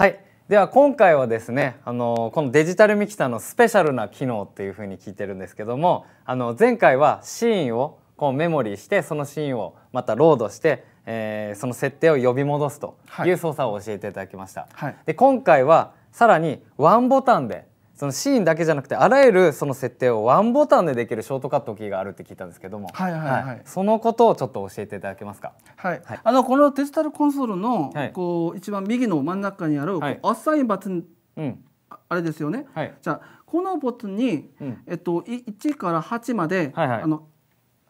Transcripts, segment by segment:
はいでは今回はですねあのこのデジタルミキサーのスペシャルな機能っていうふうに聞いてるんですけどもあの前回はシーンをこうメモリーしてそのシーンをまたロードしてえー、その設定を呼び戻すという操作を教えていただきました、はい、で今回はさらにワンボタンでそのシーンだけじゃなくてあらゆるその設定をワンボタンでできるショートカットキーがあるって聞いたんですけども、はいはいはい、はい、そのことをちょっと教えていただけますか。はい、はい、あのこのデジタルコンソールの、こう一番右の真ん中にある、はい、アサインバツン、うん、あれですよね。はい、じゃこのボタンに、えっと1から8まで、はいはい、あの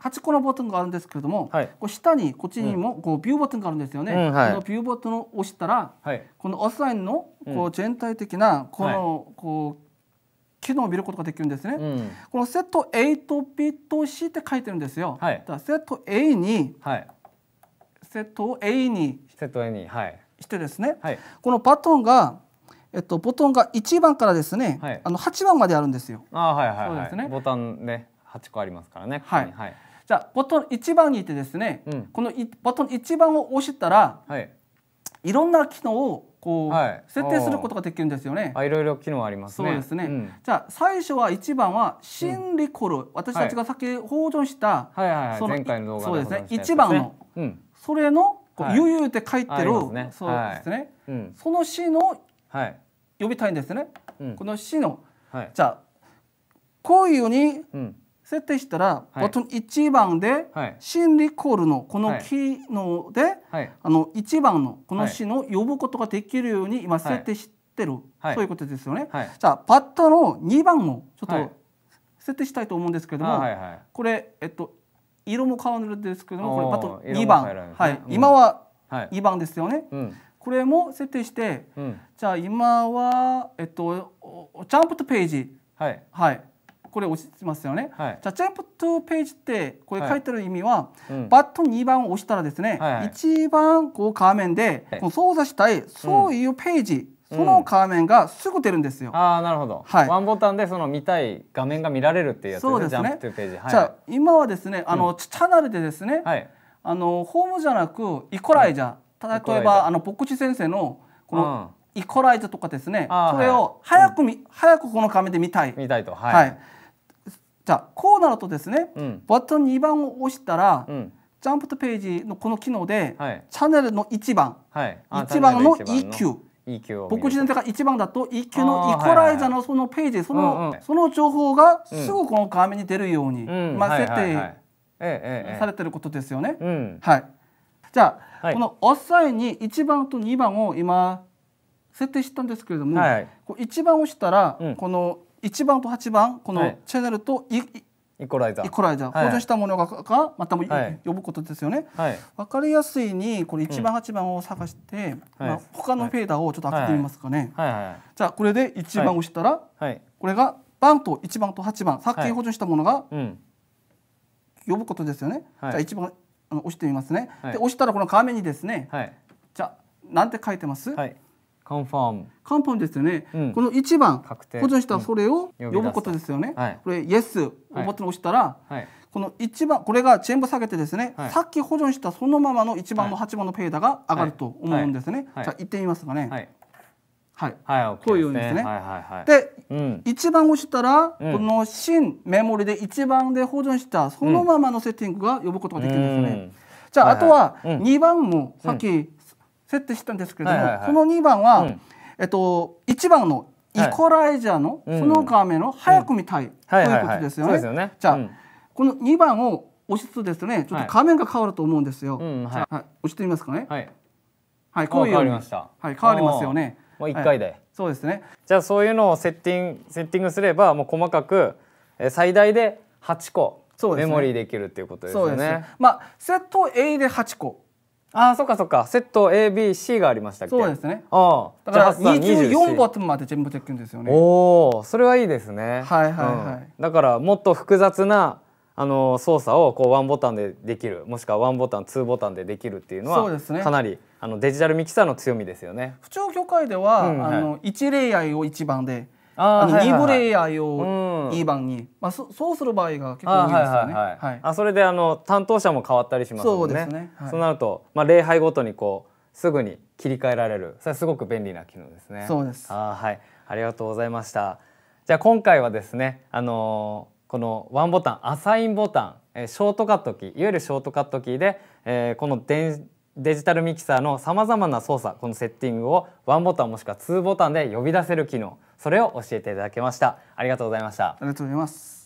8個のボタンがあるんですけれども、はい、こう下にこっちにもこうビューボタンがあるんですよね、うんはい、このビューボタンを押したら、はい、このアサインのこう全体的なこのこう機能を見ることができるんですね、うん、このセット A とットと C って書いてるんですよ、はい、だセット A に、はい、セットを A にセット A に、はい、してですね、はい、このバトンがえっと、ボタンが1番からですね、はい、あの8番まであるんですよ。あはいはい、はい、そうですね。ボタンね8個ありますからね。はい、はい、じゃあボタン1番にいてですね、うん、このボタン1番を押したら、はい、いろんな機能をこう、設定することができるんですよね。あいろいろ機能あります、ね、そうですね。うん、じゃあ最初は一番はシンリコル、うん、私たちが先放道した、はい、はいはいその前回の動画そうですね。1番の、うん、それのこう、うゆゆうって書いてる、ね、そうですね、うん、その詩の、はい、呼びたいんですね。うん、この詩の、はい、じゃあこういうように、うん設定したら、ボトン1番で、新リコールのこの機能で、あの1番のこの詞の呼ぶことができるように今設定してる、そういうことですよね。じゃあバッタの2番もちょっと設定したいと思うんですけども、これ、えっと、色も変わるんですけどもこれバット2番、はい今は2番ですよね。これも設定して、じゃあ今は、えっと、ジャンプとページ、はいこれ押してますよね、はい、じゃあジャンプ2ページってこれ書いてる意味は、はいうん、バット2番を押したらですね、はいはい、一番こう画面でこ操作したいそういうページ、うんその画面がすぐ出るんですよ。うん、ああ、なるほど。はい。ワンボタンでその見たい画面が見られるっていうやつですね。そうですね。ページ。はい、じゃあ今はですね、あの、うん、チャンネルでですね、はい、あのホームじゃなくイコライザー、はい、例えばあの牧師先生のこの、イコライザーとかですね、それを早くみ、早くこの画面で見たい。見たいと。はいじゃあこうなるとですね、うん、バトン2番を押したら、うん、ジャンプとページのこの機能で、はい、チャンネルの1番、はい、1番の EQ。EQ 僕自身が1番だと EQ のイコライザーのそのページ、その、その情報がすぐこの画面に出るように、うんまあ、設定されてることですよね。はい、じゃあ、はい、この押ッサに1番と2番を今設定したんですけれども、はい、こう1番を押したら、うん、この1番と8番このチャネルとイ,、イコライザーイコライザー、補助したものががまたも、呼ぶことですよね、は分かりやすいにこれ1番8番を探して、まあ、他のフェーダーをちょっと開けてみますかね、じゃあこれで1番押したら、これがバンと1番と8番さっき補助したものが、呼ぶことですよね、じゃあ1番押してみますね、で押したらこの画面にですね、じゃあなんて書いてます、はいコンフォーム。コンフォームですよね。うん、この一番保存したそれを呼ぶことですよね。うんはい、これ Yes をボタンを押したら、はいはい、この一番これが全部下げてですね、さっき保存したそのままの一番も八番のペーダが上がると思うんですね。じゃあ行ってみますかね。はい、はい、こういうですね。はいで、うん、一番押したら、うん、この新メモリで一番で保存したそのままのセッティングが呼ぶことができるんですね。うん、じゃあ、はいはい、あとは2番もさっき設定したんですけれども、はいはいはい、この2番は、うん、えっと、1番のイコライジャーの、はい、その画面の早く見たい、うん、ということですよね。じゃあ、うん、この2番を押すとですねちょっと画面が変わると思うんですよ。はい、はい、押してみますかね。はい、はい、こういう変わりました。はい変わりますよね。もう一回で、そうですね。じゃあそういうのをセッティングセッティングすればもう細かく最大で八個。メモリーできるっていうことですね。ねまあセット A で八個あそっかそっかセット ABC がありましたけ。そうですねああだから二2四ボトムまで全部できるんですよねおおそれはいいですねはいはいはい、うん、だからもっと複雑なあの操作をこうワンボタンでできるもしくはワンボタンツーボタンでできるっていうのはそうですねかなりあのデジタルミキサーの強みですよね不調協会では、うんはい、あの一レイヤーを一番でああのブレイヤーをいい番に、まあ、そそうする場合が結構多いですよね。あ、はいはそれであの担当者も変わったりしますもんね。そうですね、はい、そうなると、まあ、礼拝ごとにこうすぐに切り替えられるそれはすごく便利な機能ですね。そうですあはいありがとうございました。じゃあ今回はですね、あのー、このワンボタンアサインボタン、えショートカットキーいわゆるショートカットキーで、えー、この電デジタルミキサーのさまざまな操作このセッティングをワンボタンもしくはツーボタンで呼び出せる機能それを教えていただきましたありがとうございましたありがとうございます